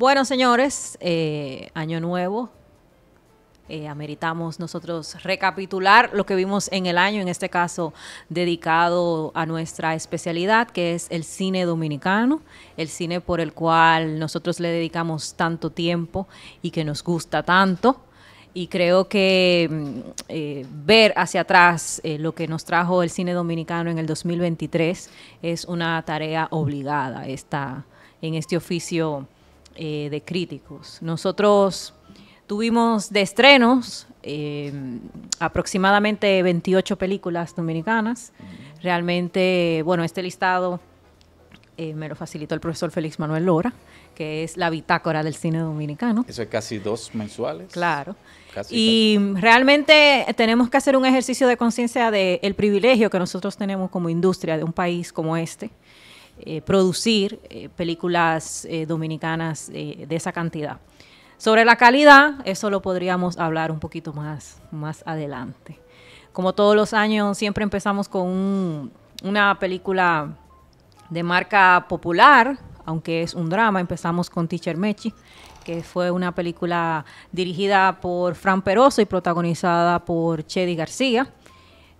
Bueno, señores, eh, año nuevo. Eh, ameritamos nosotros recapitular lo que vimos en el año, en este caso dedicado a nuestra especialidad, que es el cine dominicano, el cine por el cual nosotros le dedicamos tanto tiempo y que nos gusta tanto y creo que mm, eh, ver hacia atrás eh, lo que nos trajo el cine dominicano en el 2023 es una tarea obligada esta, en este oficio eh, de críticos. Nosotros tuvimos de estrenos aproximadamente 28 películas dominicanas. Realmente, bueno, este listado me lo facilitó el profesor Félix Manuel Lora, que es la bitácora del cine dominicano. Eso es casi dos mensuales. Claro y realmente tenemos que hacer un ejercicio de conciencia del privilegio que nosotros tenemos como industria de un país como este, eh, producir eh, películas eh, dominicanas de esa cantidad. Sobre la calidad, eso lo podríamos hablar un poquito más, más adelante. Como todos los años, siempre empezamos con una película de marca popular, aunque es un drama, empezamos con Teacher Mechi que fue una película dirigida por Fran Peroso y protagonizada por Chedi García.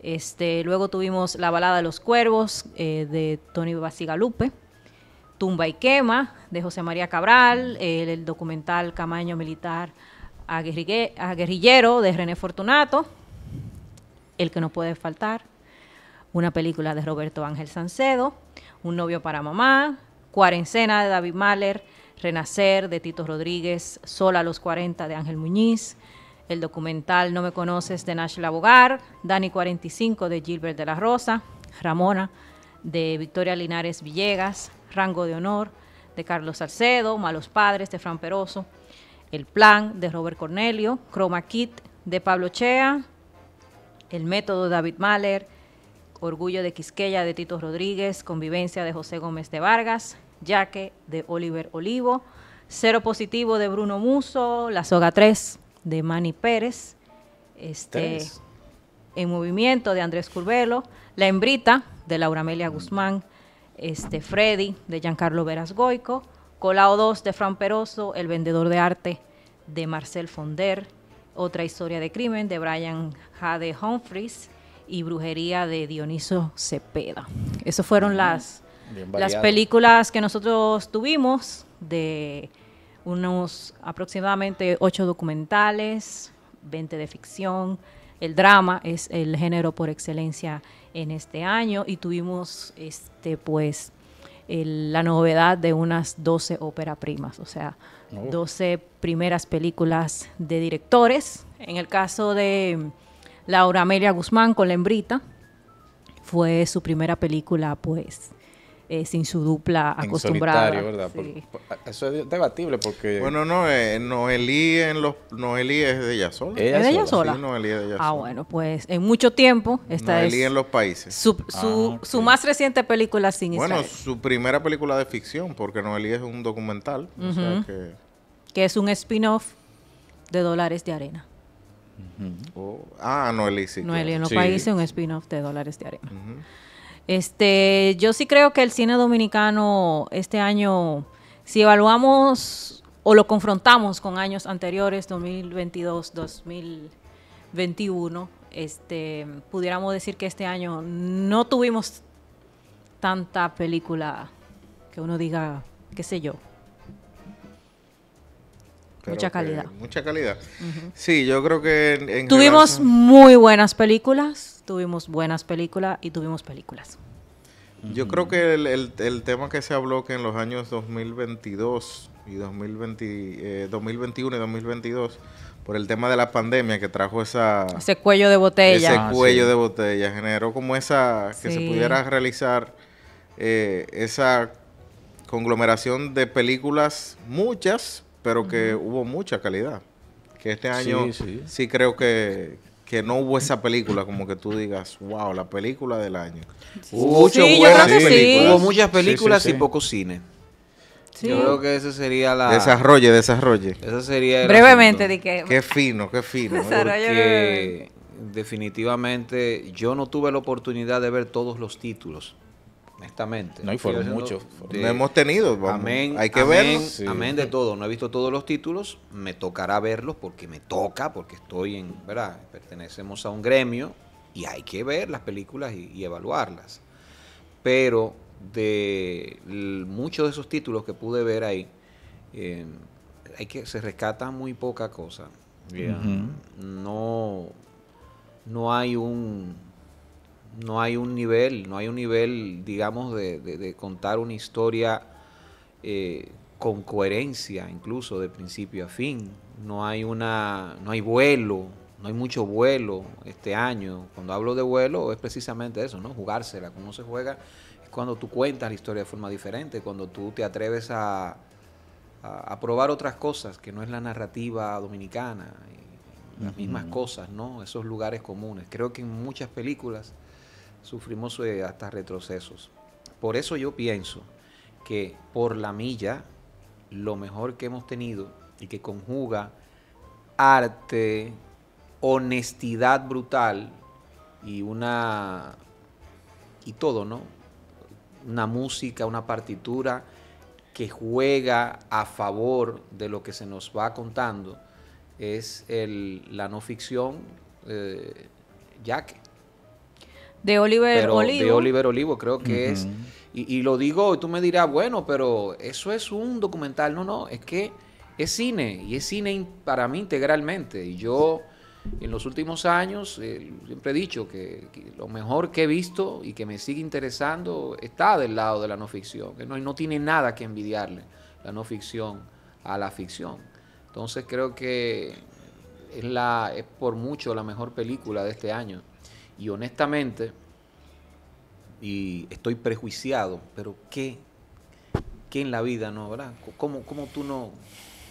Este, luego tuvimos La balada de los cuervos eh, de Tony Basigalupe, Tumba y quema de José María Cabral, el, documental Camaño Militar a, a Guerrillero de René Fortunato, El que no puede faltar, una película de Roberto Ángel Sancedo, Un novio para mamá, Cuarencena de David Mahler, Renacer de Tito Rodríguez, Sola a los 40 de Ángel Muñiz, el documental No me conoces de Nash Labogar, Dani 45 de Gilbert de la Rosa, Ramona de Victoria Linares Villegas, Rango de Honor de Carlos Salcedo, Malos Padres de Fran Peroso, El Plan de Robert Cornelio, Chroma Kit de Pablo Chea, El Método de David Mahler, Orgullo de Quisqueya de Tito Rodríguez, Convivencia de José Gómez de Vargas, Yaque de Oliver Olivo, Cero Positivo de Bruno Muso, La Soga 3 de Manny Pérez, este, En Movimiento de Andrés Curvelo, La Hembrita de Laura Amelia Guzmán, este, Freddy de Giancarlo Veras Goico, Colao 2 de Fran Peroso, El Vendedor de Arte de Marcel Fonder, Otra Historia de Crimen de Brian Jade Humphries y Brujería de Dioniso Cepeda. Esas fueron las las películas que nosotros tuvimos de unos aproximadamente ocho documentales, 20 de ficción. El drama es el género por excelencia en este año y tuvimos este pues la novedad de unas 12 ópera primas, o sea, 12 primeras películas de directores. En el caso de Laura Amelia Guzmán con Lembrita, fue su primera película pues eh, sin su dupla acostumbrada. ¿verdad? Ah, eso es debatible porque... Bueno, no, eh, Noelí, en los, es de ella sola. ¿Es de ella sola? de ah, bueno, pues en mucho tiempo esta Noelí en los países. Ah, su, más reciente película sin Bueno, su primera película de ficción, porque Noelí es un documental. que... es un spin-off de Dólares de Arena. Oh, ah, sí. en los países, un spin-off de Dólares de Arena. Este, yo sí creo que el cine dominicano este año, si evaluamos o lo confrontamos con años anteriores, 2022, 2021, este, pudiéramos decir que este año no tuvimos tanta película que uno diga, qué sé yo. mucha calidad. Mucha calidad. Sí, yo creo que... tuvimos muy buenas películas, tuvimos buenas películas y tuvimos películas. Yo creo que el, tema que se habló que en los años 2022 y 2020, 2021 eh, y 2022 por el tema de la pandemia que trajo esa ese cuello de botella ah, cuello de botella generó como esa que se pudiera realizar eh, esa conglomeración de películas muchas pero que hubo mucha calidad que este año sí creo que, que no hubo esa película, como que tú digas, wow, la película del año. Hubo muchas películas. Hubo muchas películas y poco cine. Yo creo que esa sería la. Desarrolle, desarrolle. sería. Brevemente, di que. Qué fino, qué fino. definitivamente yo no tuve la oportunidad de ver todos los títulos. Honestamente. No, hay fueron muchos. No hemos tenido. Amén. Hay que amén, Amén de todo. No he visto todos los títulos. Me tocará verlos porque me toca, porque estoy en. ¿Verdad? Pertenecemos a un gremio y hay que ver las películas y, evaluarlas. Pero de muchos de esos títulos que pude ver ahí, eh, hay que, se rescata muy poca cosa. No. No hay un no hay un nivel, no hay un nivel, digamos, de, de, contar una historia eh, con coherencia, incluso de principio a fin. No hay una, no hay vuelo, no hay mucho vuelo este año. Cuando hablo de vuelo es precisamente eso, ¿no? Jugársela, como se juega, es cuando tú cuentas la historia de forma diferente, cuando tú te atreves a, probar otras cosas que no es la narrativa dominicana, las mismas cosas, ¿no? Esos lugares comunes. Creo que en muchas películas sufrimos eh, hasta retrocesos. Por eso yo pienso que por la milla, lo mejor que hemos tenido y que conjuga arte, honestidad brutal y una y todo, ¿no? Una música, una partitura que juega a favor de lo que se nos va contando es la no ficción eh, Jack de Oliver Olivo. De Oliver Olivo, creo que es. Y, lo digo, y tú me dirás, bueno, pero eso es un documental. No, no, es que es cine, y es cine para mí integralmente. Y yo, en los últimos años, eh, siempre he dicho que, lo mejor que he visto y que me sigue interesando está del lado de la no ficción, que no, no tiene nada que envidiarle la no ficción a la ficción. Entonces creo que es, la, es por mucho la mejor película de este año. Y honestamente, y estoy prejuiciado, pero ¿qué, qué en la vida no habrá? ¿Cómo, cómo tú no,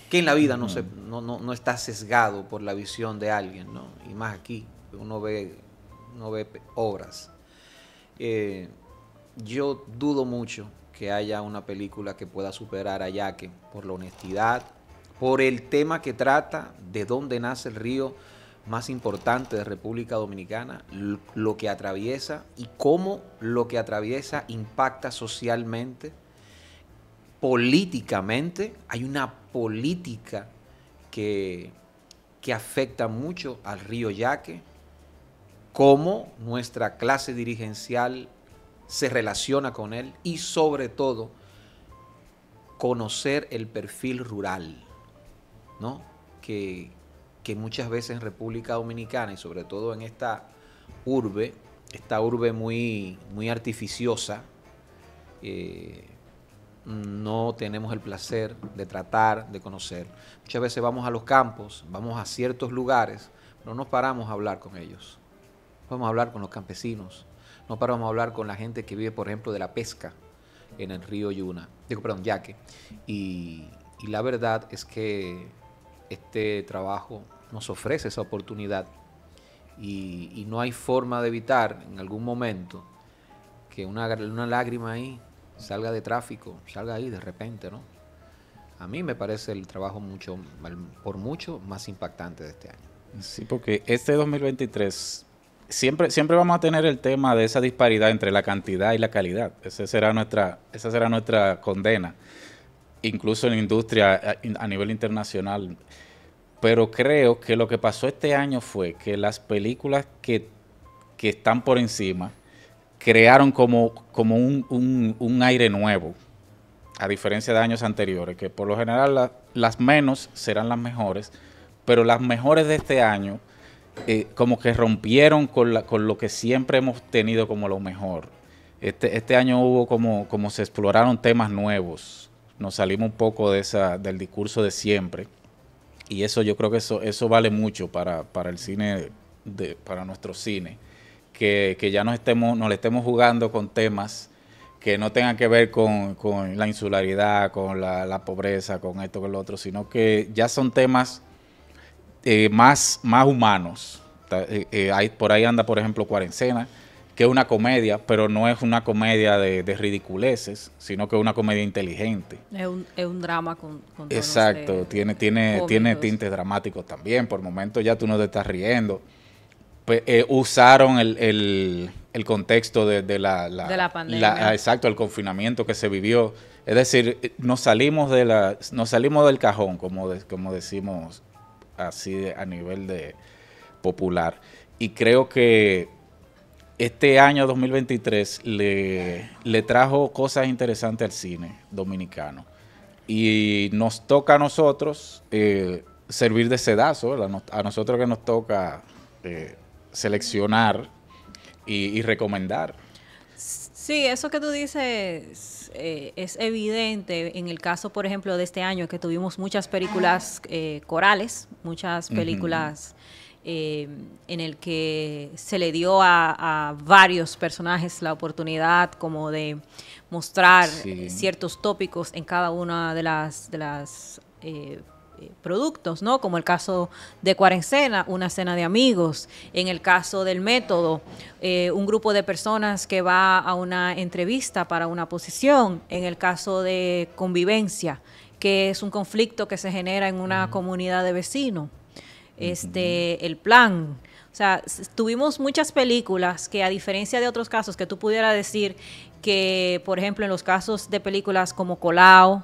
qué en la vida no, se, no, no, está sesgado por la visión de alguien? ¿no? Y más aquí, uno ve, uno ve obras. Eh, yo dudo mucho que haya una película que pueda superar a Yaque por la honestidad, por el tema que trata, de dónde nace el río, más importante de República Dominicana, lo que atraviesa y cómo lo que atraviesa impacta socialmente, políticamente. Hay una política que, afecta mucho al río Yaque, cómo nuestra clase dirigencial se relaciona con él y sobre todo conocer el perfil rural, ¿no? Que, que muchas veces en República Dominicana y sobre todo en esta urbe, esta urbe muy, muy artificiosa, eh, no tenemos el placer de tratar, de conocer. Muchas veces vamos a los campos, vamos a ciertos lugares, pero no nos paramos a hablar con ellos. Vamos a hablar con los campesinos, no paramos a hablar con la gente que vive, por ejemplo, de la pesca en el río Yuna, digo, perdón, Yaque. Y, y la verdad es que este trabajo nos ofrece esa oportunidad y, no hay forma de evitar en algún momento que una, una lágrima ahí salga de tráfico, salga ahí de repente, ¿no? A mí me parece el trabajo mucho, por mucho, más impactante de este año. Sí, porque este 2023 siempre, siempre vamos a tener el tema de esa disparidad entre la cantidad y la calidad. será nuestra, esa será nuestra condena. Incluso en la industria a nivel internacional pero creo que lo que pasó este año fue que las películas que, están por encima crearon como, como un, aire nuevo, a diferencia de años anteriores, que por lo general las menos serán las mejores, pero las mejores de este año eh, como que rompieron con, la, con lo que siempre hemos tenido como lo mejor. Este, este, año hubo como, como se exploraron temas nuevos, nos salimos un poco de esa, del discurso de siempre. Y eso yo creo que eso, eso vale mucho para, el cine, de, para nuestro cine, que, ya nos, estemos, nos le estemos jugando con temas que no tengan que ver con, la insularidad, con la, pobreza, con esto, con lo otro, sino que ya son temas eh, más, más humanos. Eh, eh, por ahí anda, por ejemplo, Cuarencena, que es una comedia, pero no es una comedia de, ridiculeces, sino que es una comedia inteligente. Es un, drama con... con Exacto, tiene, tiene, tiene tintes dramáticos también, por momentos ya tú no te estás riendo. Pues, eh, usaron el, contexto de, la, pandemia. Ah, exacto, el confinamiento que se vivió. Es decir, eh, nos salimos, de la, salimos del cajón, como, como decimos así a nivel de popular. Y creo que este año 2023 le, le trajo cosas interesantes al cine dominicano. Y nos toca a nosotros eh, servir de sedazo, a nosotros que nos toca eh, seleccionar y, recomendar. Sí, eso que tú dices eh, es evidente en el caso, por ejemplo, de este año, que tuvimos muchas películas corales, muchas películas... Em, en el que se le dio a, varios personajes la oportunidad como de mostrar eh, ciertos tópicos en cada una de las, las eh, eh, productos, ¿no? Como el caso de cuarentena, una cena de amigos, en el caso del método, un grupo de personas que va a una entrevista para una posición, en el caso de convivencia, que es un conflicto que se genera en una comunidad de vecinos este, el plan. O sea, tuvimos muchas películas que a diferencia de otros casos que tú pudieras decir que, por ejemplo, en los casos de películas como Colao,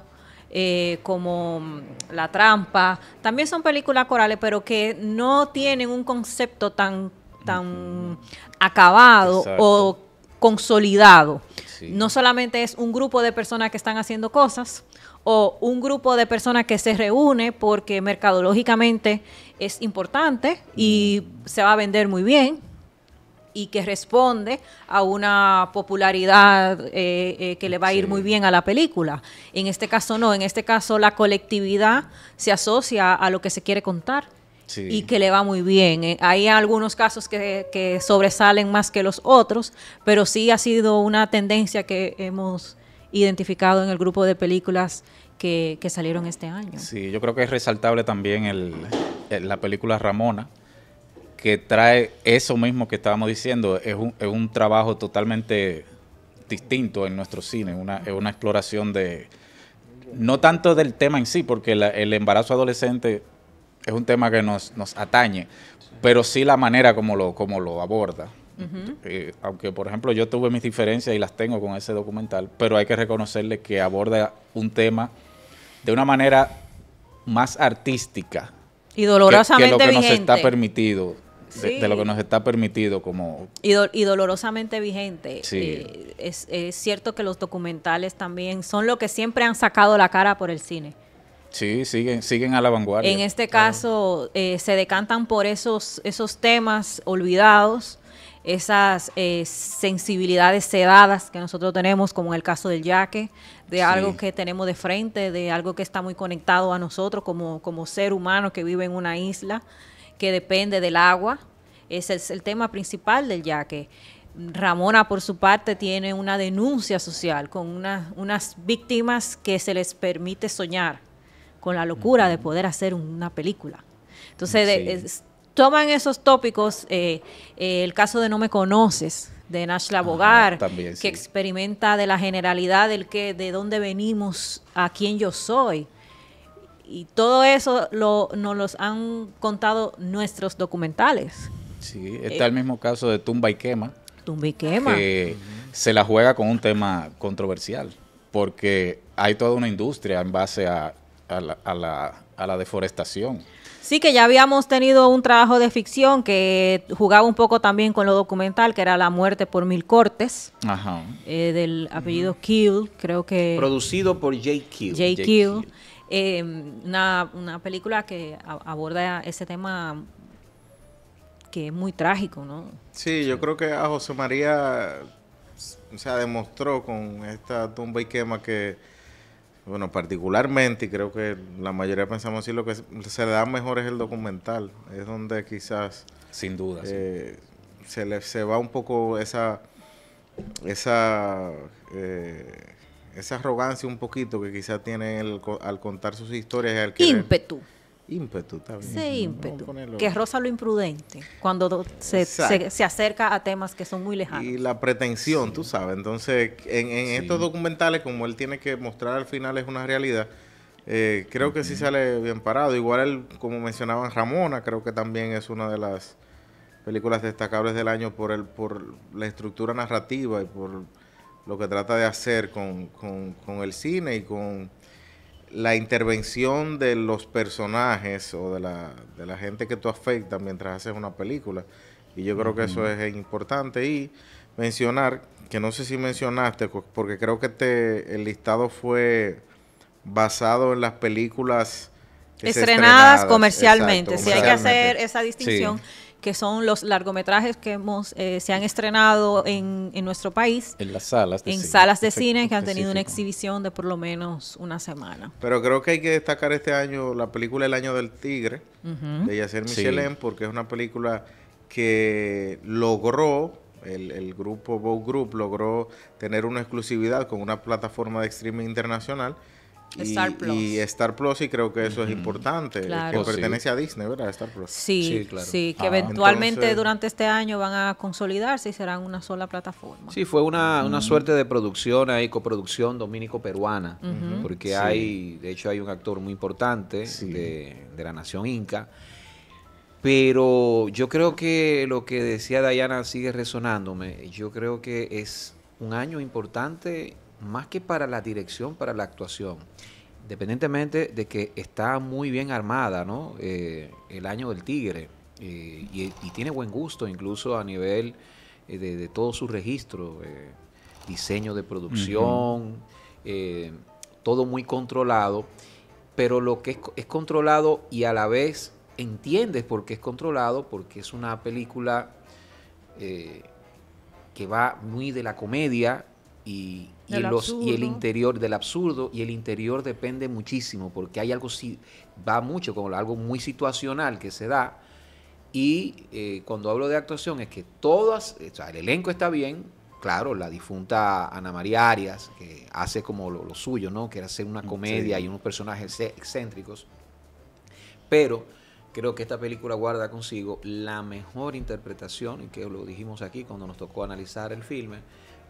eh, como mm, La Trampa, también son películas corales, pero que no tienen un concepto tan, tan acabado o consolidado. No solamente es un grupo de personas que están haciendo cosas o un grupo de personas que se reúne porque mercadológicamente es importante y se va a vender muy bien y que responde a una popularidad eh, eh, que le va a ir muy bien a la película. En este caso no, en este caso la colectividad se asocia a lo que se quiere contar. y que le va muy bien. Eh, hay algunos casos que, sobresalen más que los otros, pero sí ha sido una tendencia que hemos identificado en el grupo de películas que, salieron este año. Sí, yo creo que es resaltable también el, eh, la película Ramona, que trae eso mismo que estábamos diciendo, es un, es un trabajo totalmente distinto en nuestro cine, una, es una exploración de, no tanto del tema en sí, porque el embarazo adolescente es un tema que nos, nos atañe, pero sí la manera como lo, como lo aborda. Eh, aunque, por ejemplo, yo tuve mis diferencias y las tengo con ese documental, pero hay que reconocerle que aborda un tema de una manera más artística. Y dolorosamente que lo que nos está permitido. De, lo que nos está permitido como... Y, dolorosamente vigente. Eh, es, cierto que los documentales también son lo que siempre han sacado la cara por el cine. Sí, siguen, siguen a la vanguardia. En este caso, eh, se decantan por esos, esos temas olvidados esas eh, sensibilidades sedadas que nosotros tenemos, como en el caso del yaque, de algo que tenemos de frente, de algo que está muy conectado a nosotros como, como ser humano que vive en una isla, que depende del agua. Ese es el tema principal del yaque. Ramona, por su parte, tiene una denuncia social con unas víctimas que se les permite soñar con la locura de poder hacer una película. Entonces, toman esos tópicos, eh, eh, el caso de No me conoces, de Nash Bogar, que experimenta de la generalidad del que, de dónde venimos, a quién yo soy. Y todo eso lo, nos los han contado nuestros documentales. Sí, eh, está el mismo caso de Tumba y Quema. Tumba y Quema. Que se la juega con un tema controversial, porque hay toda una industria en base a, a la deforestación. Sí, que ya habíamos tenido un trabajo de ficción que jugaba un poco también con lo documental, que era La muerte por mil cortes, eh, del apellido Kill, creo que... Producido por J. Kill. J. Kill. Em, una, película que aborda ese tema que es muy trágico, ¿no? Sí, yo creo que a José María se sea, demostró con esta tumba y quema que bueno, particularmente, y creo que la mayoría pensamos así, lo que se le da mejor es el documental. Es donde quizás. Sin duda. Eh, se, le, se va un poco esa. Esa. Eh, esa arrogancia un poquito que quizás tiene al contar sus historias. Al ímpetu ímpetu también. Ese ímpetu, que rosa lo imprudente cuando se, acerca a temas que son muy lejanos. Y la pretensión, tú sabes. Entonces, en, estos documentales, como él tiene que mostrar al final es una realidad, eh, creo que sí sale bien parado. Igual él, como mencionaban Ramona, creo que también es una de las películas destacables del año por, el, por la estructura narrativa y por lo que trata de hacer con el cine y con la intervención de los personajes o de la, gente que tú afectas mientras haces una película. Y yo creo que eso es importante. Y mencionar, que no sé si mencionaste, porque creo que te, el listado fue basado en las películas estrenadas, comercialmente. Si hay que hacer esa distinción que son los largometrajes que hemos, eh, se han estrenado en, en, nuestro país. En las salas de En salas de cine que han tenido una exhibición de por lo menos una semana. Pero creo que hay que destacar este año la película El Año del Tigre, de Yacer Michelin, porque es una película que logró el, el, grupo Vogue Group logró tener una exclusividad con una plataforma de streaming internacional Star y, Plus. Y Star Plus, y creo que eso es importante. Que pues pertenece a Disney, ¿verdad? Star Plus. Sí, claro. sí que ah, eventualmente durante este año van a consolidarse y serán una sola plataforma. Sí, fue una, suerte de producción ahí, coproducción dominico-peruana, porque hay, de hecho, hay un actor muy importante de, de la nación inca. Pero yo creo que lo que decía Dayana sigue resonándome. Yo creo que es un año importante más que para la dirección, para la actuación. Independientemente de que está muy bien armada, ¿no? Eh, el año del tigre. Eh, y, tiene buen gusto, incluso a nivel eh, de, de, todo su registro, diseño de producción, todo muy controlado. Pero lo que es, controlado y a la vez entiendes por qué es controlado, porque es una película que va muy de la comedia y, y, el interior del absurdo y el interior depende muchísimo porque hay algo si va mucho como algo muy situacional que se da y eh, cuando hablo de actuación es que todas el elenco está bien claro la difunta Ana María Arias que hace como lo, suyo no que era hacer una comedia y unos personajes excéntricos pero creo que esta película guarda consigo la mejor interpretación y que lo dijimos aquí cuando nos tocó analizar el filme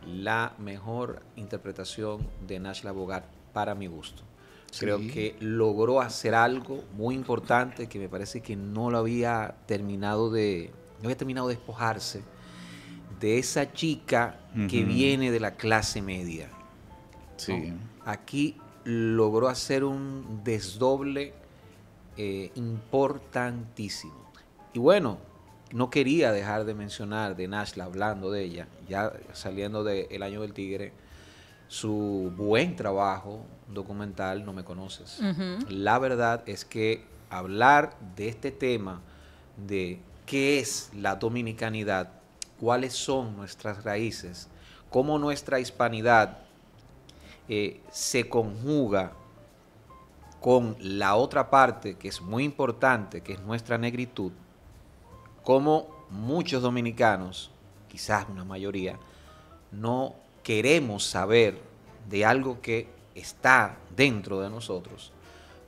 la mejor interpretación de Nash Bogart para mi gusto. Creo que logró hacer algo muy importante que me parece que no lo había terminado de, no había terminado de despojarse de esa chica que viene de la clase media. Sí. Aquí logró hacer un desdoble eh, importantísimo. Y bueno, no quería dejar de mencionar de Nashla, hablando de ella, ya saliendo del el Año del Tigre, su buen trabajo documental, No me conoces. La verdad es que hablar de este tema, de qué es la dominicanidad, cuáles son nuestras raíces, cómo nuestra hispanidad eh, se conjuga con la otra parte que es muy importante, que es nuestra negritud, como muchos dominicanos, quizás una mayoría, no queremos saber de algo que está dentro de nosotros,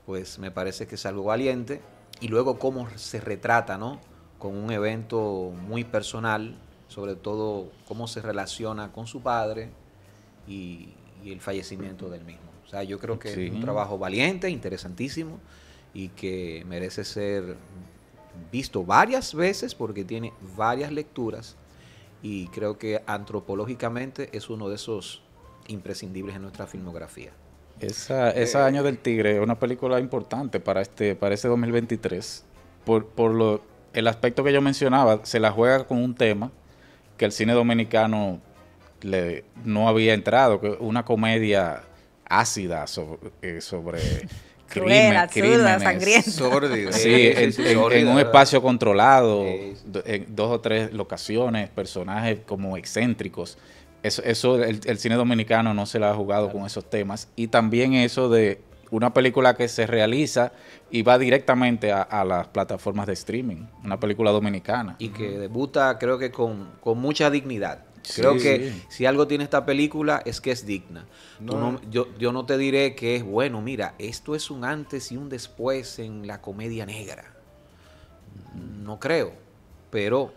pues me parece que es algo valiente. Y luego cómo se retrata, ¿no? Con un evento muy personal, sobre todo cómo se relaciona con su padre y, el fallecimiento del mismo. O sea, yo creo que es un trabajo valiente, interesantísimo y que merece ser visto varias veces porque tiene varias lecturas y creo que antropológicamente es uno de esos imprescindibles en nuestra filmografía. Esa, esa eh, Año del Tigre es una película importante para este para ese 2023 por, lo, el aspecto que yo mencionaba, se la juega con un tema que el cine dominicano le, no había entrado, una comedia ácida eh, sobre, sobre crimen, crímenes, Sí, en, un espacio controlado, en dos o tres locaciones, personajes como excéntricos. Eso, el, cine dominicano no se la ha jugado con esos temas. Y también eso de una película que se realiza y va directamente a, las plataformas de streaming, una película dominicana. Y que debuta creo que con, con mucha dignidad. Creo que si algo tiene esta película es que es digna. yo, no te diré que es bueno, mira, esto es un antes y un después en la comedia negra. No creo, pero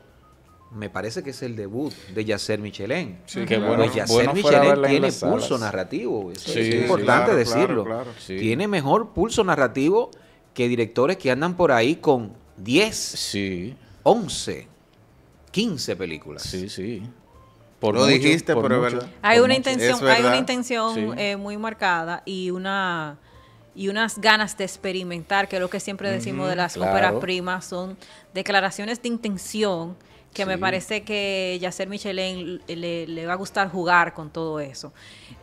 me parece que es el debut de Yasser Michelén. Sí, que pues bueno, tiene pulso narrativo, es importante decirlo. tiene mejor pulso narrativo que directores que andan por ahí con 10, 11, 15 películas. Sí, sí lo dijiste, pero Hay una, intención, hay una intención, muy marcada y una y unas ganas de experimentar, que es lo que siempre decimos de las óperas primas, son declaraciones de intención que me parece que Yacer Michelin le, va a gustar jugar con todo eso.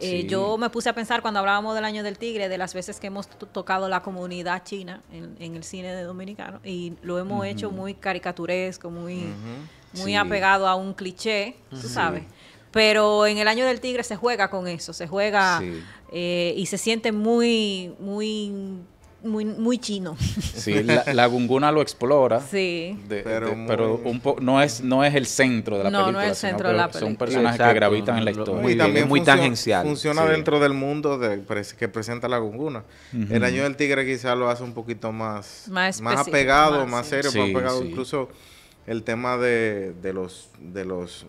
Eh, yo me puse a pensar cuando hablábamos del Año del Tigre, de las veces que hemos tocado la comunidad china en, el cine de dominicano, y lo hemos hecho muy caricaturesco, muy, muy apegado a un cliché, tú sabes. Pero en el Año del Tigre se juega con eso, se juega eh, y se siente muy, muy muy, muy chino. Sí, la, gunguna lo explora. Sí. pero, un no, es, no es el centro de la película. No, es el centro de la película. Son personajes que gravitan en la historia. Muy, muy tangencial. Funciona dentro del mundo pues, que presenta la gunguna. El año del tigre quizá lo hace un poquito más, más, apegado, más, serio, más apegado. Incluso el tema de, los... De los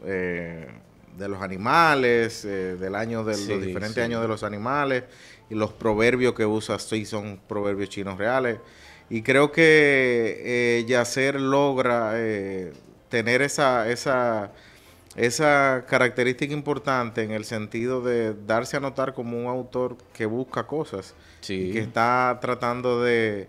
de los eh, animales, eh, del año de los diferentes años de los animales, y los proverbios que usa sí son proverbios chinos reales. Y creo que eh, Yacer logra eh, tener esa, esa, esa característica importante en el sentido de darse a notar como un autor que busca cosas que está tratando de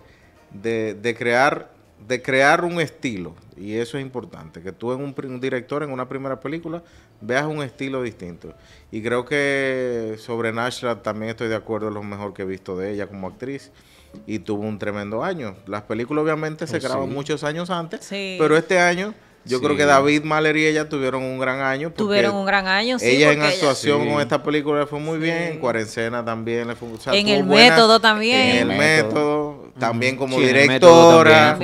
crear de crear un estilo, y eso es importante, que tú en un, director en una primera película veas un estilo distinto. Y creo que sobre Nashra también estoy de acuerdo, es lo mejor que he visto de ella como actriz. Y tuvo un tremendo año. Las películas obviamente se pues graban muchos años antes, pero este año yo creo que David Maler y ella tuvieron un gran año. Tuvieron un gran año, sí. Ella en actuación con esta película le fue muy bien. En cuarentena también le fue muy bien. En el método también. En el método. También como directora.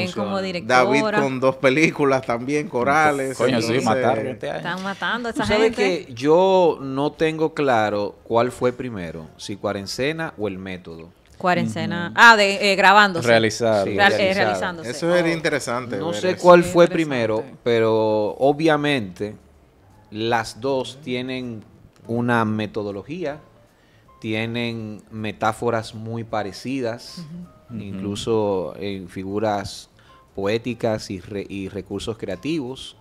David con dos películas también, corales. Coño, sí, mataron este año. Están matando a esa gente. sabes que yo no tengo claro cuál fue primero, si cuarentena o el método. Cuarentena. Ah, de, grabando eh, grabándose. Realizar. Eh, realizándose. Eso es interesante. No sé cuál fue primero, pero obviamente las dos tienen una metodología, tienen metáforas muy parecidas, incluso en figuras poéticas y, recursos creativos.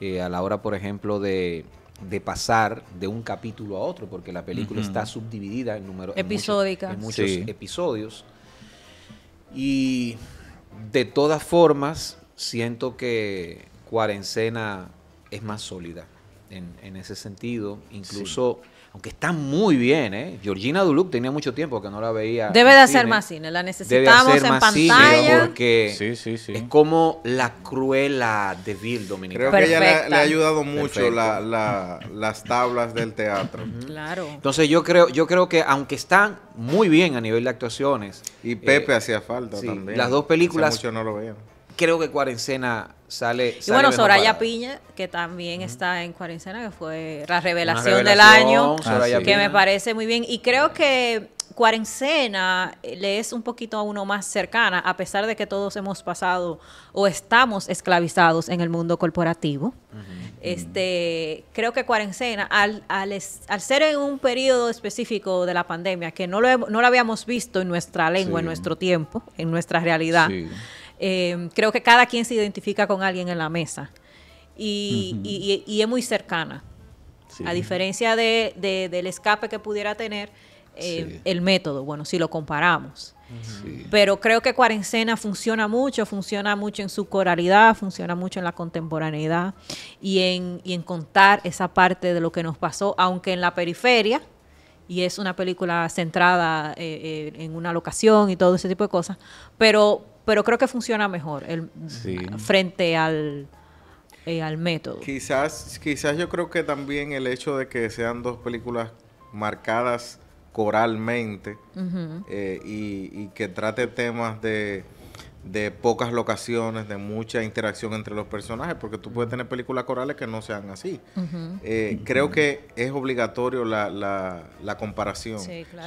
Eh, a la hora, por ejemplo, de de pasar de un capítulo a otro, porque la película está subdividida en, número, episódicas en muchos, episodios. Y de todas formas, siento que Cuarencena es más sólida en, ese sentido. Incluso aunque está muy bien, ¿eh? Georgina Duluc tenía mucho tiempo que no la veía. Debe de hacer más cine, la necesitamos en pantalla. porque es como la cruela de Bill Dominicana. Creo que ella le, ha ayudado mucho las tablas del teatro. Claro. Entonces yo creo, yo creo que aunque están muy bien a nivel de actuaciones. Y Pepe eh, hacía falta también. Las dos películas. Mucho no lo veo. Creo que Cuarencena y bueno, Soraya Piña, que también está en cuarentena, que fue la revelación, del año, que me parece muy bien. Y creo que cuarentena le es un poquito a uno más cercana, a pesar de que todos hemos pasado o estamos esclavizados en el mundo corporativo. Este, creo que cuarentena, al, al, ser en un periodo específico de la pandemia, que no lo, no lo habíamos visto en nuestra lengua, en nuestro tiempo, en nuestra realidad. Em, creo que cada quien se identifica con alguien en la mesa y, es muy cercana. A diferencia del escape que pudiera tener eh, el método, bueno, si lo comparamos. Pero creo que cuarentena funciona mucho, funciona mucho en su coralidad, funciona mucho en la contemporaneidad y en, contar esa parte de lo que nos pasó, aunque en la periferia, y es una película centrada eh, eh, en una locación y todo ese tipo de cosas, pero pero creo que funciona mejor el, frente al, eh, al método. Quizás, quizás yo creo que también el hecho de que sean dos películas marcadas coralmente eh, y, que trate temas de, de, pocas locaciones, de mucha interacción entre los personajes, porque tú puedes tener películas corales que no sean así. Eh, creo que es obligatorio la, la, comparación.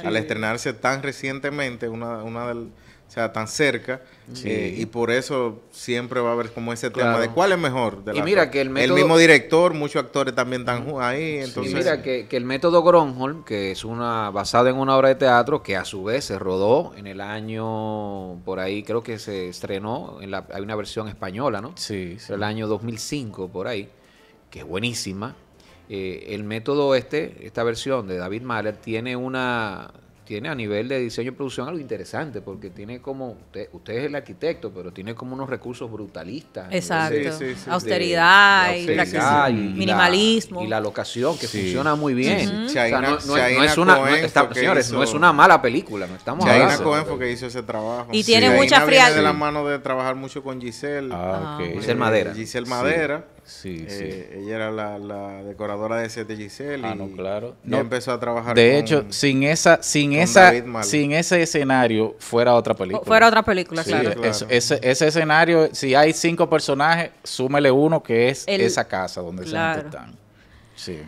Al estrenarse tan recientemente, una, una del, o sea, tan cerca. Eh, y por eso siempre va a haber como ese tema de cuál es mejor. y mira que el mismo director, muchos actores también están ahí. Entonces... mira que, el método Gronholm, que es una basado en una obra de teatro que a su vez se rodó en el año, por ahí creo que se estrenó, en hay una versión española, ¿no? Sí. sí. El año 2005, por ahí, que es buenísima. Eh, el método este, esta versión de David Mahler, tiene una tiene a nivel de diseño y producción algo interesante, porque tiene como, usted, es el arquitecto, pero tiene como unos recursos brutalistas. Exacto. Austeridad, minimalismo. y la locación, que funciona muy bien. no, es una, señores, no es una mala película, no estamos hablando. que hizo ese trabajo. Y tiene mucha de la mano de trabajar mucho con Giselle. Ah, ah Giselle Madera. Giselle Madera. Sí, eh, sí. Ella era la, decoradora de ese de Giselle. Ah, no, claro. No, empezó a trabajar. De hecho, sin esa, sin sin ese escenario fuera otra película. fuera otra película, claro. ese, escenario, si hay cinco personajes, súmele uno que es esa casa donde se están. Sí.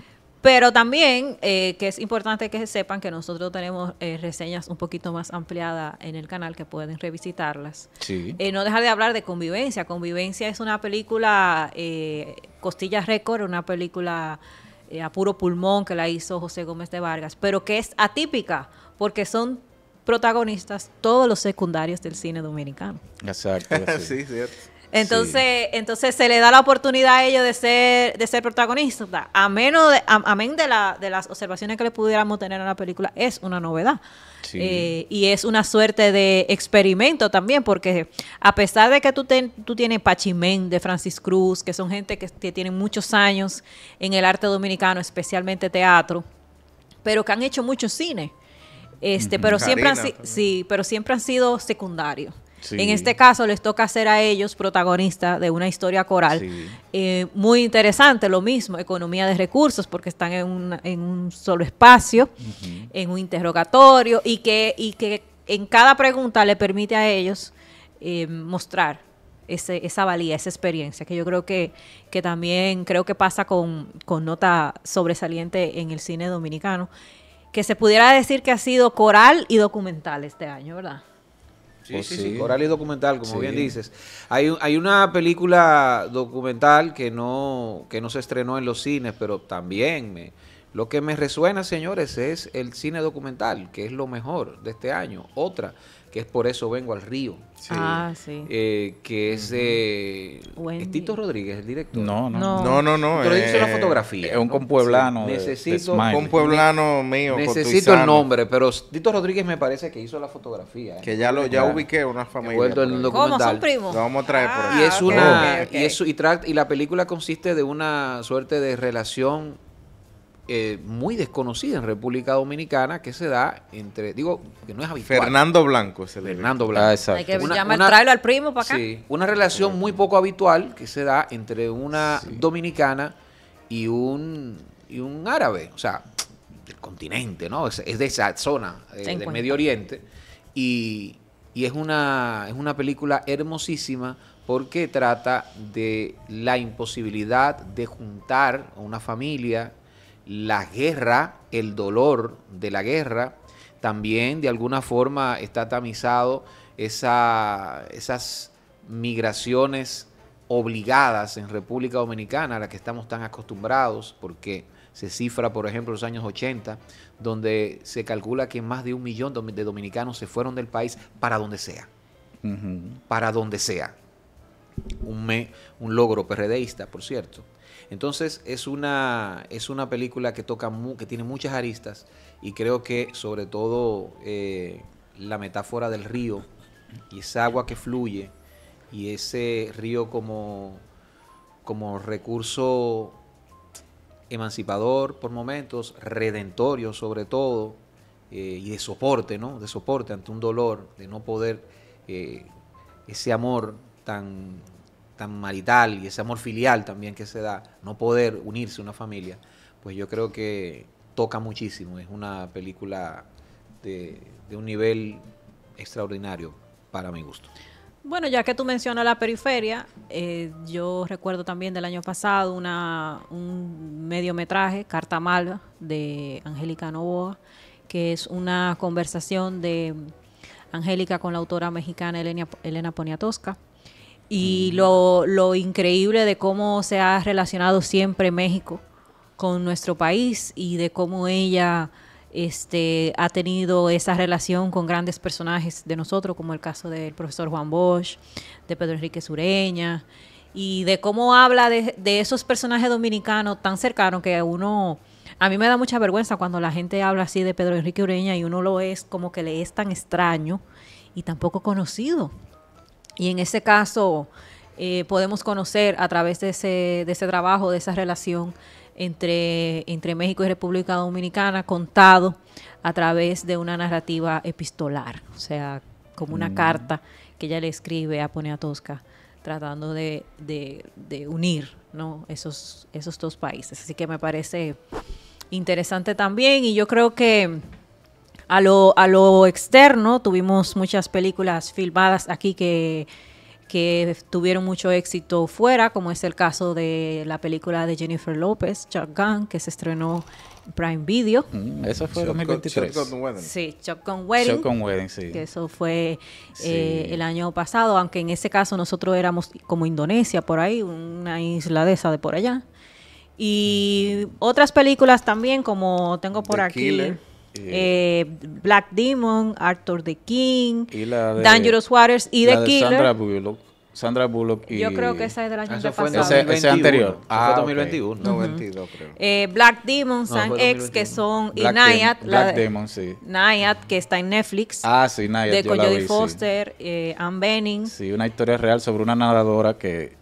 Pero también eh, que es importante que sepan que nosotros tenemos eh, reseñas un poquito más ampliadas en el canal que pueden revisitarlas. Sí. Eh, no dejar de hablar de Convivencia. Convivencia es una película, Costillas Récord, una película a puro pulmón que la hizo José Gómez de Vargas, pero que es atípica porque son protagonistas todos los secundarios del cine dominicano. Exacto. sí, cierto. Entonces, entonces se le da la oportunidad a ellos de ser, de ser protagonistas. A menos de, a, amén de, las observaciones que le pudiéramos tener a la película, es una novedad. Eh, y es una suerte de experimento también, porque a pesar de que tú, tú tienes Pachimén de Francis Cruz, que son gente que, que tienen muchos años en el arte dominicano, especialmente teatro, pero que han hecho mucho cine. Este, pero siempre han, sí, pero siempre han sido secundarios. En este caso les toca ser a ellos protagonistas de una historia coral. Eh, muy interesante, lo mismo, economía de recursos, porque están en, un solo espacio, en un interrogatorio, y que, y que en cada pregunta le permite a ellos eh, mostrar esa valía, esa experiencia, que yo creo que, también creo que pasa con nota sobresaliente en el cine dominicano que se pudiera decir que ha sido coral y documental este año, ¿verdad? Sí, sí, oh, sí, coral y documental, como bien dices. Hay, hay una película documental que no, que no se estrenó en los cines, pero también me, lo que me resuena, señores, es el cine documental, que es lo mejor de este año. Otra, que es por eso vengo al río. Ah, sí. Eh, que es Tito Rodríguez, el director? No, no, no. No, Pero hizo la eh, fotografía. Es un con compueblano. Es necesito... mío. Necesito el nombre, pero Tito Rodríguez me parece que hizo la fotografía. ¿eh? Que ya lo ya ubiqué, una familia. El ¿Cómo? ¿Son primos? vamos a traer ah, Y es una... Y, es, y, y la película consiste de una suerte de relación eh, muy desconocida en República Dominicana que se da entre, digo, que no es habitual. Fernando Blanco es Fernando ah, Blanco. Hay que llamar, traerlo al primo para acá. Sí, una relación muy poco habitual que se da entre una dominicana y un, y un árabe, o sea, del continente, ¿no? Es, de esa zona eh, del Medio Oriente. Y, y, es, una, es una película hermosísima porque trata de la imposibilidad de juntar a una familia la guerra, el dolor de la guerra, también de alguna forma está tamizado esas migraciones obligadas en República Dominicana, a las que estamos tan acostumbrados, porque se cifra, por ejemplo, los años 80, donde se calcula que más de un millón de dominicanos se fueron del país para donde sea. Para donde sea un, un logro perredeísta, por cierto. Entonces es una, es una película que, toca que tiene muchas aristas y creo que sobre todo eh, la metáfora del río y esa agua que fluye y ese río como, como recurso emancipador por momentos, redentorio sobre todo, eh, y de soporte, ¿no? De soporte ante un dolor, de no poder, eh, ese amor tan, tan marital y ese amor filial también que se da, no poder unirse una familia, pues yo creo que toca muchísimo. Es una película de, un nivel extraordinario para mi gusto. Bueno, ya que tú mencionas la periferia, eh, yo recuerdo también del año pasado una, un mediometraje, Carta Malva, de Angélica Novoa, que es una conversación de Angélica con la autora mexicana Elena, Elena y mm. lo, lo increíble de cómo se ha relacionado siempre México con nuestro país y de cómo ella este, ha tenido esa relación con grandes personajes de nosotros, como el caso del profesor Juan Bosch, de Pedro Enrique Sureña, y de cómo habla de, esos personajes dominicanos tan cercanos que uno... A mí me da mucha vergüenza cuando la gente habla así de Pedro Enrique Ureña y uno lo es como que le es tan extraño y tampoco conocido. Y en ese caso eh, podemos conocer a través de ese, de ese trabajo, de esa relación entre, entre México y República Dominicana, contado a través de una narrativa epistolar, o sea, como una mm. carta que ella le escribe a Tosca, tratando de, de, de unir esos, esos dos países. Así que me parece interesante también y yo creo que a lo, a lo externo, tuvimos muchas películas filmadas aquí que, que tuvieron mucho éxito fuera, como es el caso de la película de Jennifer López, Chuck Gun que se estrenó en Prime Video. Mm, eso fue 2023. Sí, Wedding. Que eso fue eh, el año pasado, aunque en ese caso nosotros éramos como Indonesia, por ahí, una isla de esa de por allá. Y otras películas también, como tengo por aquí... Eh, eh, Black Demon, Arthur the King, Dangerous Waters y The de Killer. Sandra Bullock. Sandra Bullock Yo creo que esa es de la ah, gente pasó Ese, anterior. Ah, 2021. Eh, Black Demon, San X, que son... y Nayat. Black Demon, sí. Nayat, que está en Netflix. Ah, sí, Nayat, De Coyote Foster, sí. Eh, Anne Benning. Sí, una historia real sobre una nadadora que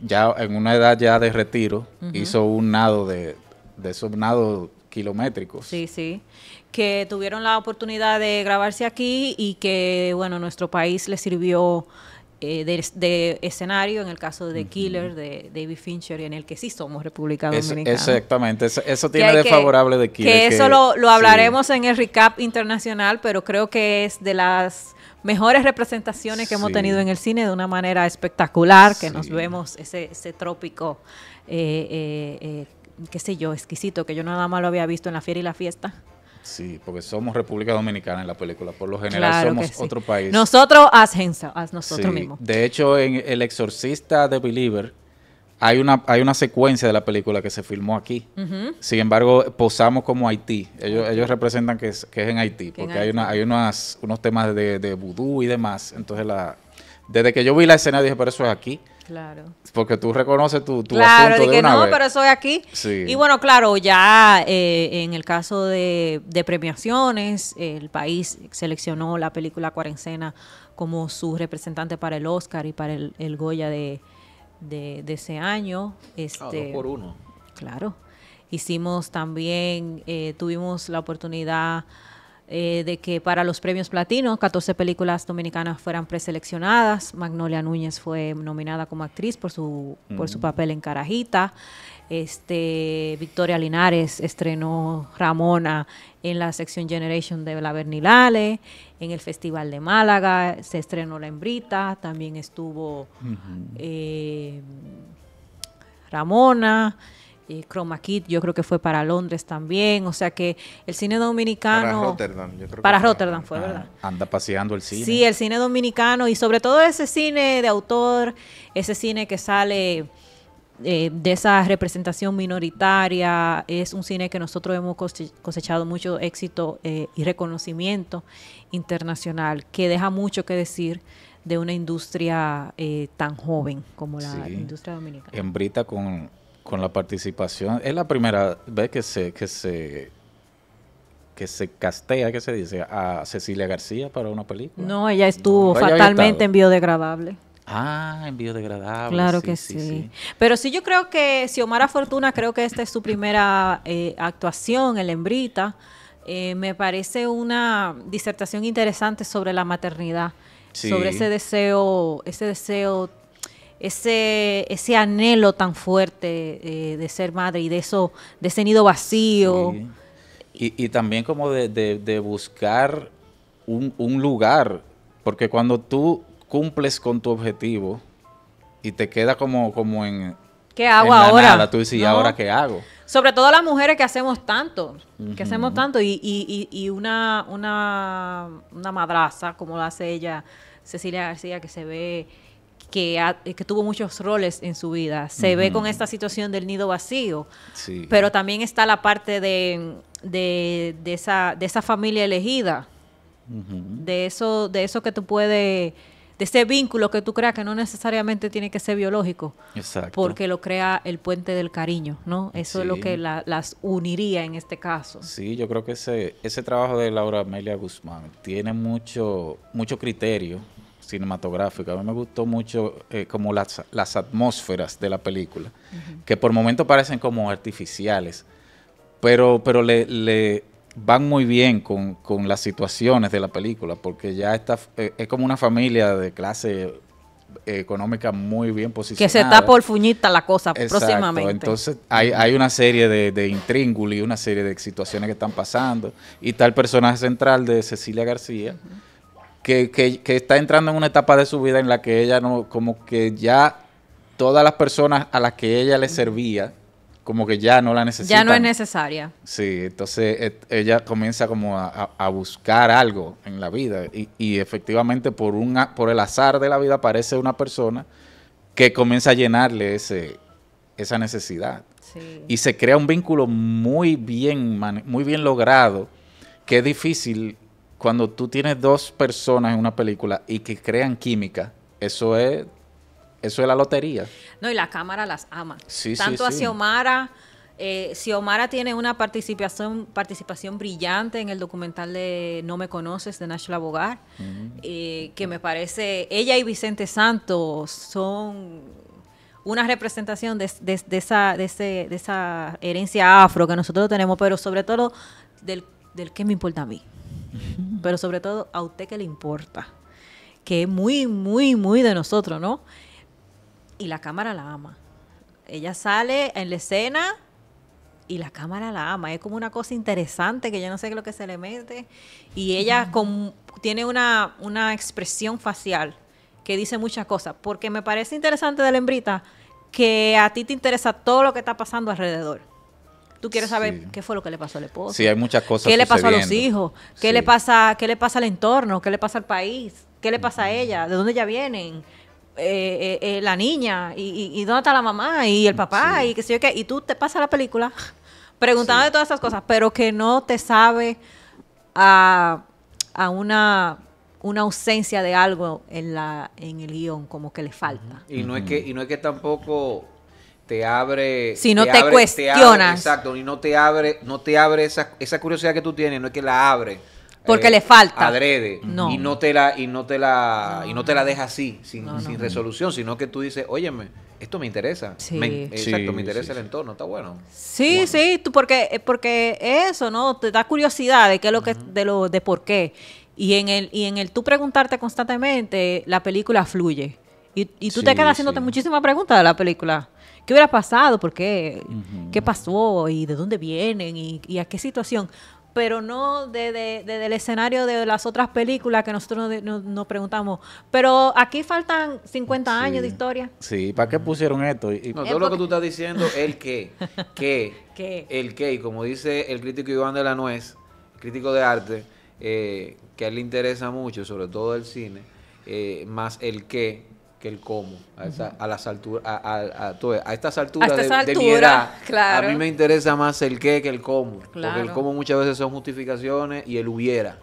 ya en una edad ya de retiro hizo un nado de... De esos nados kilométricos. Sí, sí. Que tuvieron la oportunidad de grabarse aquí y que, bueno, nuestro país les sirvió eh, de, escenario en el caso de Killer, de David Fincher, en el que sí somos República Dominicana. exactamente, eso, tiene de favorable de Killer. Que eso lo, hablaremos en el recap internacional, pero creo que es de las mejores representaciones que hemos tenido en el cine de una manera espectacular, que nos vemos ese, ese trópico. Eh, eh, eh qué sé yo, exquisito, que yo nada más lo había visto en la fiera y la fiesta. Sí, porque somos República Dominicana en la película, por lo general somos otro país. Nosotros a nosotros mismos. De hecho, en El Exorcista de Believer hay una, hay una secuencia de la película que se filmó aquí. Sin embargo, posamos como Haití. Ellos, ellos representan que es, que es en Haití, porque hay, Una, hay unas, unos temas de, de vudú y demás. Entonces, la, desde que yo vi la escena dije, pero eso es aquí. Claro. Porque tú reconoces tu, tu claro, asunto de, que no, pero soy aquí. Sí. Y bueno, claro, ya eh, en el caso de, premiaciones, el país seleccionó la película Cuarencena como su representante para el Oscar y para el, Goya de, ese año. Ah, este, por uno. Claro. Hicimos también, eh, tuvimos la oportunidad eh, de que para los premios platino 14 películas dominicanas fueran preseleccionadas. Magnolia Núñez fue nominada como actriz por su, por su mm. papel en Carajita. Este, Victoria Linares estrenó Ramona en la sección Generation de la Bernilale, en el Festival de Málaga, se estrenó La Hembrita, también estuvo eh, Ramona. Eh, Chroma Kid, yo creo que fue para Londres también, o sea que el cine dominicano... Para Rotterdam, yo creo. Para Rotterdam fue, ah, ¿verdad? Anda paseando el cine. Sí, el cine dominicano y sobre todo ese cine de autor, ese cine que sale... Eh, de esa representación minoritaria. Es un cine que nosotros hemos cosechado mucho éxito eh, y reconocimiento internacional, que deja mucho que decir de una industria tan joven como la industria dominicana. brita con con la participación. Es la primera vez que se, que se que se castea, que se dice, a Cecilia García para una película. No, ella estuvo fatalmente en biodegradable. Ah, en biodegradable. Claro que sí. Pero sí, yo creo que si Xiomara Fortuna, creo que esta es su primera eh, actuación en Hembrita, eh, me parece una disertación interesante sobre la maternidad, sobre ese deseo, ese deseo ese, ese anhelo tan fuerte eh, de ser madre y de eso, de ese nido vacío. Y, también como de, de, buscar un, un, lugar, porque cuando tú cumples con tu objetivo y te queda como, como en... ¿Qué hago la ahora? tú dices, ¿y ahora qué hago? Sobre todo las mujeres que hacemos tanto, que hacemos tanto, y, y, y una, una, una madraza, como la hace ella, Cecilia García, que se ve eh, que, tuvo muchos roles en su vida. Se ve con esta situación del nido vacío, pero también está la parte de, esa, de esa familia elegida, de, eso, de eso que tú puedes, de ese vínculo que tú creas que no necesariamente tiene que ser biológico, porque lo crea el puente del cariño, ¿no? Eso es lo que las uniría en este caso. Sí, yo creo que ese, ese trabajo de Laura Amelia Guzmán tiene mucho, mucho criterio cinematográfica. A mí me gustó mucho eh, como las, las, atmósferas de la película, que por momentos parecen como artificiales, pero, pero le, van muy bien con, las situaciones de la película, porque ya está, eh, es como una familia de clase eh, económica muy bien posicionada. Que se está por fuñita la cosa próximamente. Entonces hay, hay una serie de, de intríngulis, una serie de situaciones que están pasando. Y está el personaje central de Cecilia García, que, está entrando en una etapa de su vida en la que ella no, como que ya todas las personas a las que ella le servía, como que ya no la necesita. Ya no es necesaria. Sí, entonces eh, ella comienza como a, buscar algo en la vida y, y efectivamente por, por el azar de la vida aparece una persona que comienza a llenarle ese, esa necesidad. Y se crea un vínculo muy bien, muy bien logrado, que es difícil cuando tú tienes dos personas en una película y que crean química, eso es, eso es la lotería. No, y la cámara las ama. Sí, Tanto a Xiomara. Eh, Xiomara tiene una participación, participación brillante en el documental de No me conoces de Nacho Labogar eh, que me parece, ella y Vicente Santos son una representación de, esa, de, esa herencia afro que nosotros tenemos, pero sobre todo del, del que me importa a mí pero sobre todo a usted que le importa, que es muy, muy, muy de nosotros, ¿no? Y la cámara la ama. Ella sale en la escena y la cámara la ama. Es como una cosa interesante que yo no sé qué es lo que se le mete. Y ella tiene una, una expresión facial que dice muchas cosas. Porque me parece interesante de la hembrita que a ti te interesa todo lo que está pasando alrededor. Tú quieres saber qué fue lo que le pasó al esposo. Sí, hay muchas cosas. ¿Qué le pasó a los hijos? ¿Qué, le pasa, ¿Qué le pasa al entorno? ¿Qué le pasa al país? ¿Qué le pasa a ella? ¿De dónde ella vienen? Eh, eh, eh, la niña y, dónde está la mamá y el papá y qué sé yo qué. Y tú te pasas la película preguntando de todas esas cosas, pero que no te sabe a, una ausencia de algo en el guión como que le falta y no es que y no es que tampoco te abre. Si no te, exacto, y no te abre, no te abre esa, esa curiosidad que tú tienes, no es que la abre. Porque eh, le falta. Adrede. Y no te la, y no te la, y no te la deja así, sin, sin resolución, sino que tú dices, óyeme, esto me interesa. exacto, me interesa el entorno, está bueno. Sí, sí, tú porque, porque eso, ¿no? Te da curiosidad de que lo que, de lo, de por qué. Y en el, y en el tú preguntarte constantemente, la película fluye. Y, y tú te quedas haciéndote muchísimas preguntas de la película. ¿Qué hubiera pasado? ¿Por qué? ¿Qué pasó? ¿Y de dónde vienen? ¿Y, a qué situación? pero no desde el escenario de las otras películas que nosotros nos, preguntamos. Pero aquí faltan 50 años de historia. Sí, ¿para qué pusieron esto? Y, no, todo lo que tú estás diciendo, el qué, qué, ¿Qué? el qué, y como dice el crítico Iván de la Nuez, crítico de arte, eh, que a él le interesa mucho, sobre todo el cine, eh, más el qué, que el cómo. A, las alturas, a, estas alturas de, mi a mí me interesa más el qué que el cómo. Porque el cómo muchas veces son justificaciones y el hubiera.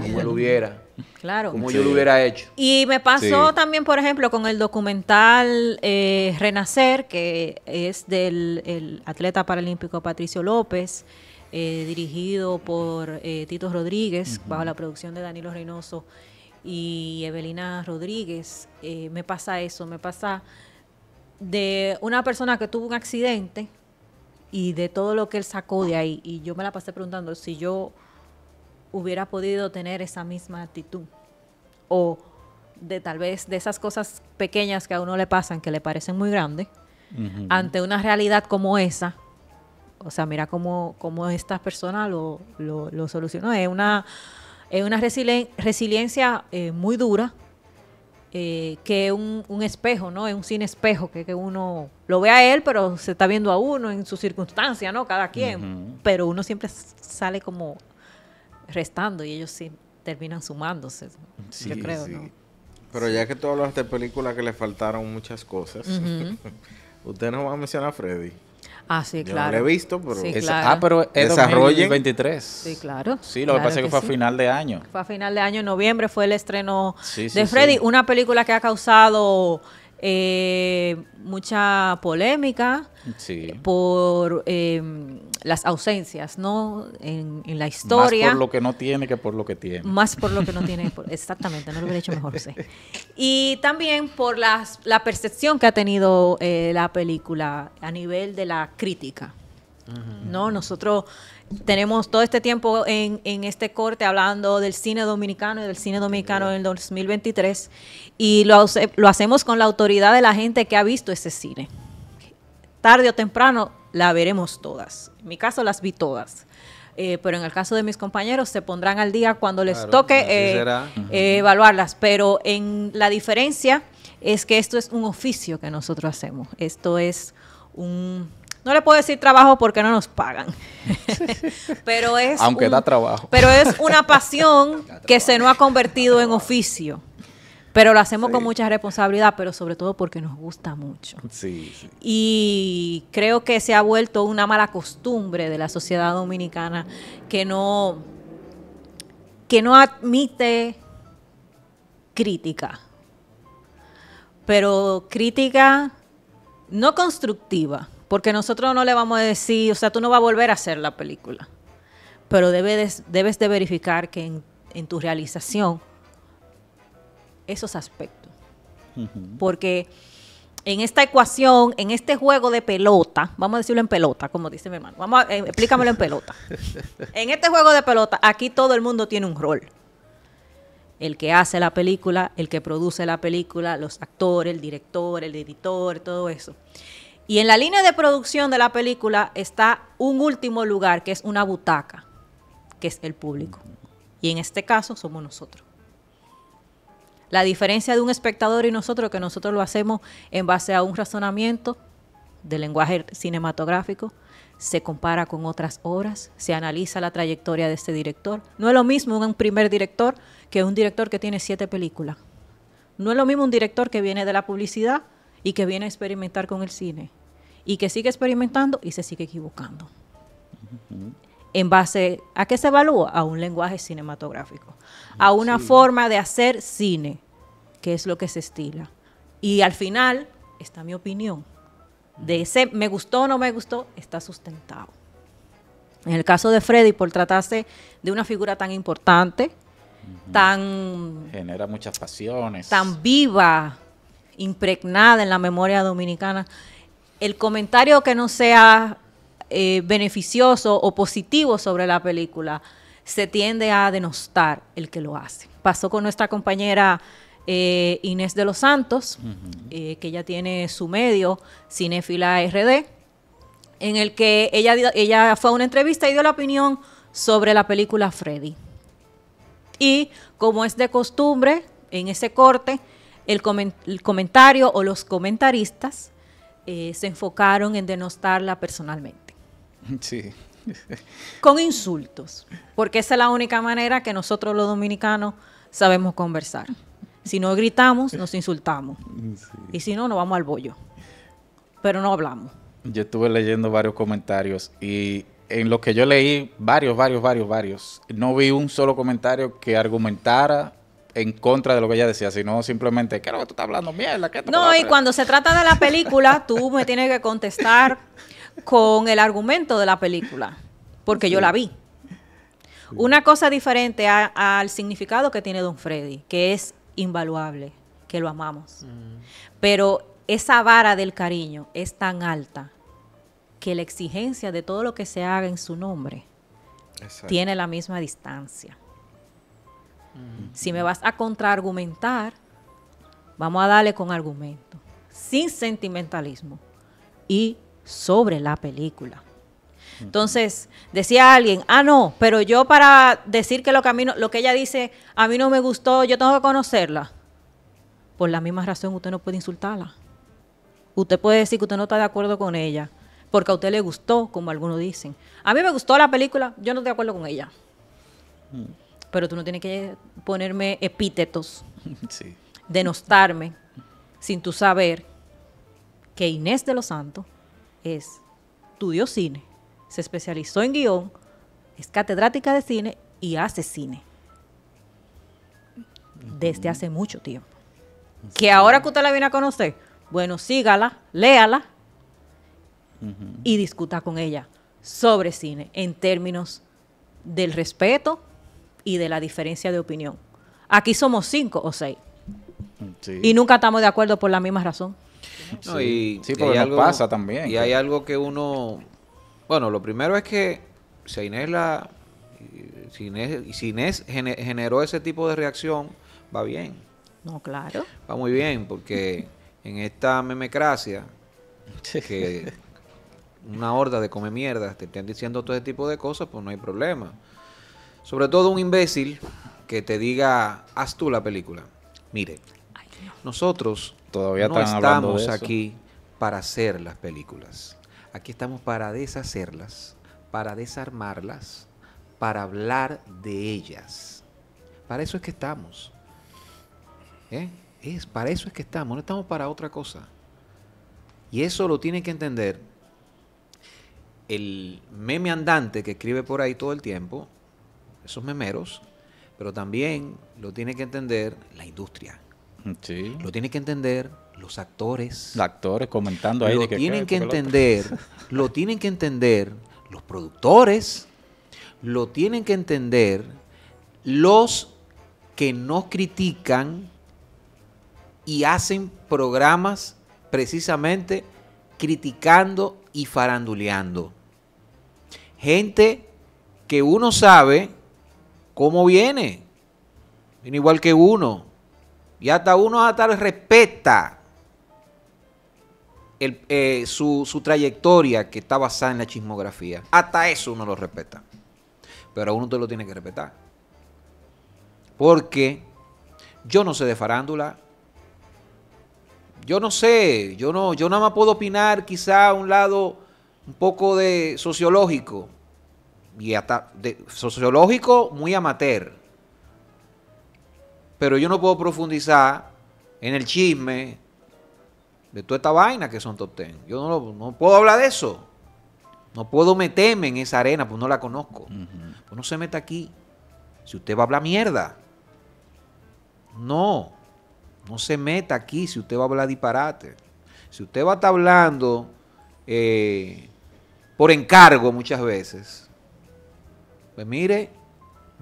Como el hubiera. Claro. Como yo lo hubiera hecho. Y me pasó también, por ejemplo, con el documental eh, Renacer, que es del atleta paralímpico Patricio López, eh, dirigido por eh, Tito Rodríguez, bajo la producción de Danilo Reynoso y Evelina Rodríguez, eh, me pasa eso, me pasa de una persona que tuvo un accidente y de todo lo que él sacó de ahí. Y yo me la pasé preguntando si yo hubiera podido tener esa misma actitud o de tal vez de esas cosas pequeñas que a uno le pasan que le parecen muy grandes ante una realidad como esa o sea mira cómo, cómo esta persona lo, lo solucionó es una es una resiliencia eh, muy dura, eh, que es un espejo, ¿no? Es un sin espejo, que, que, uno lo ve a él, pero se está viendo a uno en su circunstancia, ¿no? Cada quien. Pero uno siempre sale como restando y ellos sí terminan sumándose, yo creo, ¿no? Pero ya que tú los de películas que le faltaron muchas cosas, usted no va a mencionar a Freddy. Ah, sí, claro. Yo lo he visto, pero... Ah, pero es Desarrollen. 23. Sí, claro. Sí, lo que pasa es que, fue a final de año. Fue a final de año, en noviembre fue el estreno de Freddy, una película que ha causado eh, mucha polémica por em, las ausencias, ¿no? En, la historia. Más por lo que no tiene que por lo que tiene. Más por lo que no tiene. exactamente, no lo hubiera hecho mejor, sé Y también por las, la percepción que ha tenido eh, la película a nivel de la crítica. No, nosotros tenemos todo este tiempo en, este corte hablando del cine dominicano y del cine dominicano en el 2023 y lo, hacemos con la autoridad de la gente que ha visto ese cine. Tarde o temprano la veremos todas. En mi caso las vi todas. Eh, pero en el caso de mis compañeros se pondrán al día cuando les toque eh, eh, evaluarlas. Pero en la diferencia es que esto es un oficio que nosotros hacemos. Esto es un no le puedo decir trabajo porque no nos pagan. pero es Aunque da trabajo. Pero es una pasión que se nos ha convertido en oficio. Pero lo hacemos con mucha responsabilidad, pero sobre todo porque nos gusta mucho. Y creo que se ha vuelto una mala costumbre de la sociedad dominicana que no, que no admite crítica. Pero crítica no constructiva, porque nosotros no le vamos a decir, o sea, tú no vas a volver a hacer la película. Pero debes, debes de verificar que en, tu realización esos aspectos. Porque en esta ecuación, en este juego de pelota, vamos a decirlo en pelota, como dice mi hermano, vamos eh, explícamelo en pelota. en este juego de pelota, aquí todo el mundo tiene un rol. El que hace la película, el que produce la película, los actores, el director, el editor, todo eso. Y en la línea de producción de la película está un último lugar, que es una butaca, que es el público. Y en este caso somos nosotros. La diferencia de un espectador y nosotros, que nosotros lo hacemos en base a un razonamiento de lenguaje cinematográfico, se compara con otras obras, se analiza la trayectoria de este director. No es lo mismo un primer director que un director que tiene siete películas. No es lo mismo un director que viene de la publicidad y que viene a experimentar con el cine y que sigue experimentando y se sigue equivocando. En base a qué se evalúa? A un lenguaje cinematográfico, a una forma de hacer cine, que es lo que se estila. Y al final está mi opinión. De ese me gustó o no me gustó, está sustentado. En el caso de Freddy, por tratarse de una figura tan importante, tan... Genera muchas pasiones. Tan viva, impregnada en la memoria dominicana, el comentario que no sea eh, beneficioso o positivo sobre la película se tiende a denostar el que lo hace. Pasó con nuestra compañera eh, Inés de los Santos, eh, que ella tiene su medio, Cinefila RD, en el que ella, ella fue a una entrevista y dio la opinión sobre la película Freddy. Y como es de costumbre, en ese corte, el, comentario o los comentaristas eh, se enfocaron en denostarla personalmente. Sí. Con insultos, porque esa es la única manera que nosotros los dominicanos sabemos conversar. Si no gritamos, nos insultamos. Y si no, nos vamos al bollo. Pero no hablamos. Yo estuve leyendo varios comentarios y en lo que yo leí, varios, varios, varios, varios, no vi un solo comentario que argumentara en contra de lo que ella decía, sino simplemente, ¿qué que tú estás hablando? Mierda, No, y cuando se trata de la película, tú me tienes que contestar con el argumento de la película, porque yo la vi. Una cosa diferente al significado que tiene Don Freddy, que es invaluable, que lo amamos. Mm. Pero esa vara del cariño es tan alta que la exigencia de todo lo que se haga en su nombre tiene la misma distancia. Si me vas a contraargumentar, vamos a darle con argumento, sin sentimentalismo y sobre la película. Entonces, decía alguien, ah, no, pero yo para decir que lo que, lo que ella dice a mí no me gustó, yo tengo que conocerla. Por la misma razón, usted no puede insultarla. Usted puede decir que usted no está de acuerdo con ella, porque a usted le gustó, como algunos dicen. A mí me gustó la película, yo no estoy de acuerdo con ella pero tú no tienes que ponerme epítetos, denostarme, sin tú saber que Inés de los Santos es, estudió cine, se especializó en guión, es catedrática de cine y hace cine desde hace mucho tiempo. Que ahora que usted la viene a conocer, bueno, sígala, léala y discuta con ella sobre cine en términos del respeto y de la diferencia de opinión. Aquí somos cinco o seis. Y nunca estamos de acuerdo por la misma razón. Y, pasa también. Y hay algo que uno... Bueno, lo primero es que si Inés, la, generó ese tipo de reacción, va bien. No, claro. Va muy bien, porque en esta memecracia, que una horda de come mierda te estén diciendo todo ese tipo de cosas, pues no hay problema. Sobre todo un imbécil que te diga, haz tú la película. Mire, nosotros todavía no estamos aquí para hacer las películas. Aquí estamos para deshacerlas, para desarmarlas, para hablar de ellas. Para eso es que estamos. ¿Eh? Es, para eso es que estamos, no estamos para otra cosa. Y eso lo tiene que entender el meme andante que escribe por ahí todo el tiempo, esos memeros, pero también lo tiene que entender la industria. Sí. Lo tiene que entender los actores. Los actores comentando ahí. Lo que tienen que entender, lo tienen que entender los productores, lo tienen que entender los que no critican y hacen programas precisamente criticando y faranduleando. Gente que uno sabe cómo viene. Viene igual que uno. Y hasta uno hasta respeta el, eh, su, trayectoria que está basada en la chismografía. Hasta eso uno lo respeta. Pero a uno te lo tiene que respetar. Porque yo no sé de farándula. Yo no sé, yo no, yo nada más puedo opinar quizá un lado un poco de sociológico, y hasta sociológico muy amateur. Pero yo no puedo profundizar en el chisme de toda esta vaina que son top ten. Yo no, puedo hablar de eso. No puedo meterme en esa arena, pues no la conozco. Pues no se meta aquí. Si usted va a hablar mierda. No. No se meta aquí si usted va a hablar disparate. Si usted va a estar hablando eh, por encargo muchas veces, pues mire,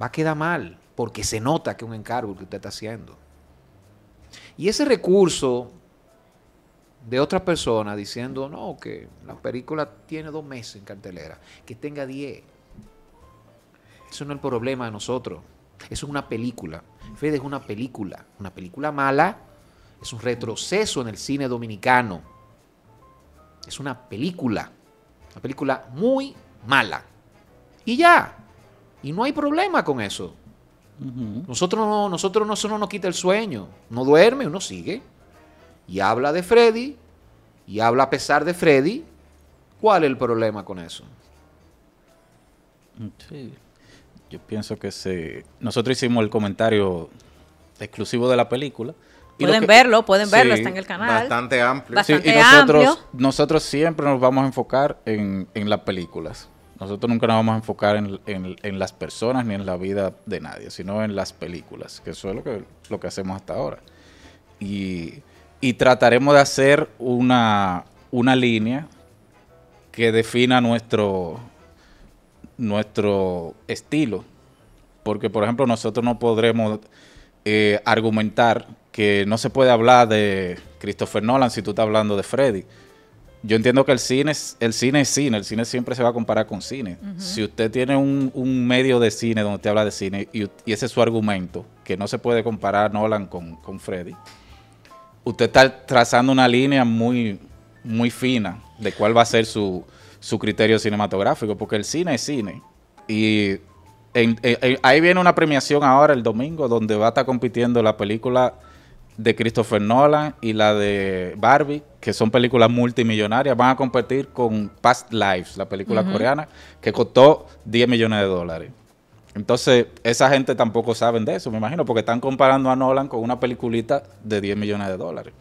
va a quedar mal, porque se nota que es un encargo que usted está haciendo. Y ese recurso de otra persona diciendo, no, que la película tiene dos meses en cartelera, que tenga diez. Eso no es el problema de nosotros. Eso es una película. Fede es una película. Una película mala es un retroceso en el cine dominicano. Es una película. Una película muy mala. Y ya. Y no hay problema con eso. Nosotros no, nosotros no, nos quita el sueño. No duerme, uno sigue. Y habla de Freddy, y habla a pesar de Freddy. ¿Cuál es el problema con eso? Yo pienso que se... Nosotros hicimos el comentario exclusivo de la película. pueden verlo, pueden verlo, está en el canal. Bastante amplio. y nosotros, nosotros siempre nos vamos a enfocar en, en las películas. Nosotros nunca nos vamos a enfocar en, las personas ni en la vida de nadie, sino en las películas, que eso es lo que, lo que hacemos hasta ahora. Y, trataremos de hacer una, una, línea que defina nuestro, nuestro estilo. Porque, por ejemplo, nosotros no podremos eh, argumentar que no se puede hablar de Christopher Nolan si tú estás hablando de Freddy yo entiendo que el cine, es, el cine es cine, el cine siempre se va a comparar con cine. Si usted tiene un, un, medio de cine donde usted habla de cine y, ese es su argumento, que no se puede comparar Nolan con, con Freddy, usted está trazando una línea muy, muy fina de cuál va a ser su, criterio cinematográfico, porque el cine es cine. Y ahí viene una premiación ahora el domingo donde va a estar compitiendo la película de Christopher Nolan y la de Barbie, que son películas multimillonarias, van a competir con Past Lives, la película coreana, que costó 10 millones de dólares. Entonces, esa gente tampoco saben de eso, me imagino, porque están comparando a Nolan con una peliculita de 10 millones de dólares.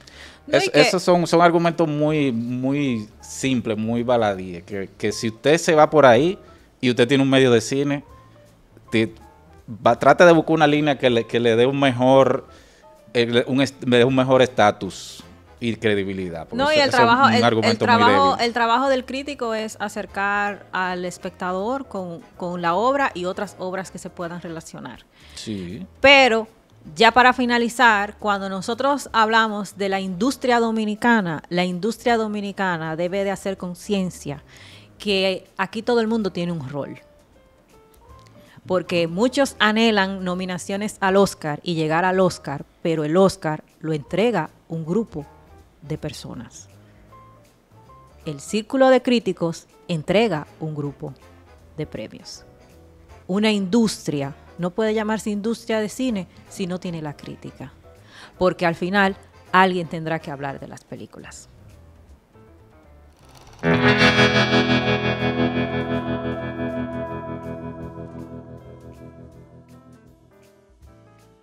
Esos son, son argumentos muy, muy simples, muy baladíes, que, si usted se va por ahí y usted tiene un medio de cine, te, trate de buscar una línea que que le dé un mejor me un, un mejor estatus y credibilidad. No, y el, trabajo, trabajo, el trabajo del crítico es acercar al espectador con, con, la obra y otras obras que se puedan relacionar. Sí. Pero, ya para finalizar, cuando nosotros hablamos de la industria dominicana, la industria dominicana debe de hacer conciencia que aquí todo el mundo tiene un rol. Porque muchos anhelan nominaciones al Oscar y llegar al Oscar, pero el Oscar lo entrega un grupo de personas. El círculo de críticos entrega un grupo de premios. Una industria no puede llamarse industria de cine si no tiene la crítica, porque al final alguien tendrá que hablar de las películas.